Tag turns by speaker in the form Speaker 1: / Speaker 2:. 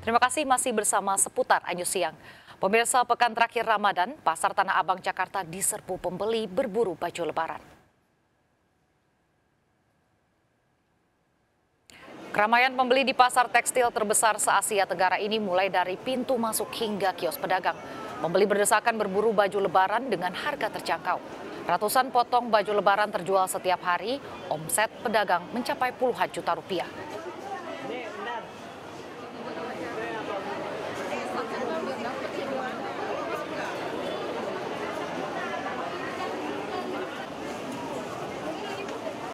Speaker 1: Terima kasih masih bersama Seputar Anyu Siang. Pemirsa pekan terakhir Ramadan, Pasar Tanah Abang Jakarta diserbu pembeli berburu baju lebaran. Keramaian pembeli di pasar tekstil terbesar se-Asia Tenggara ini mulai dari pintu masuk hingga kios pedagang. Pembeli berdesakan berburu baju lebaran dengan harga terjangkau. Ratusan potong baju lebaran terjual setiap hari, omset pedagang mencapai puluhan juta rupiah.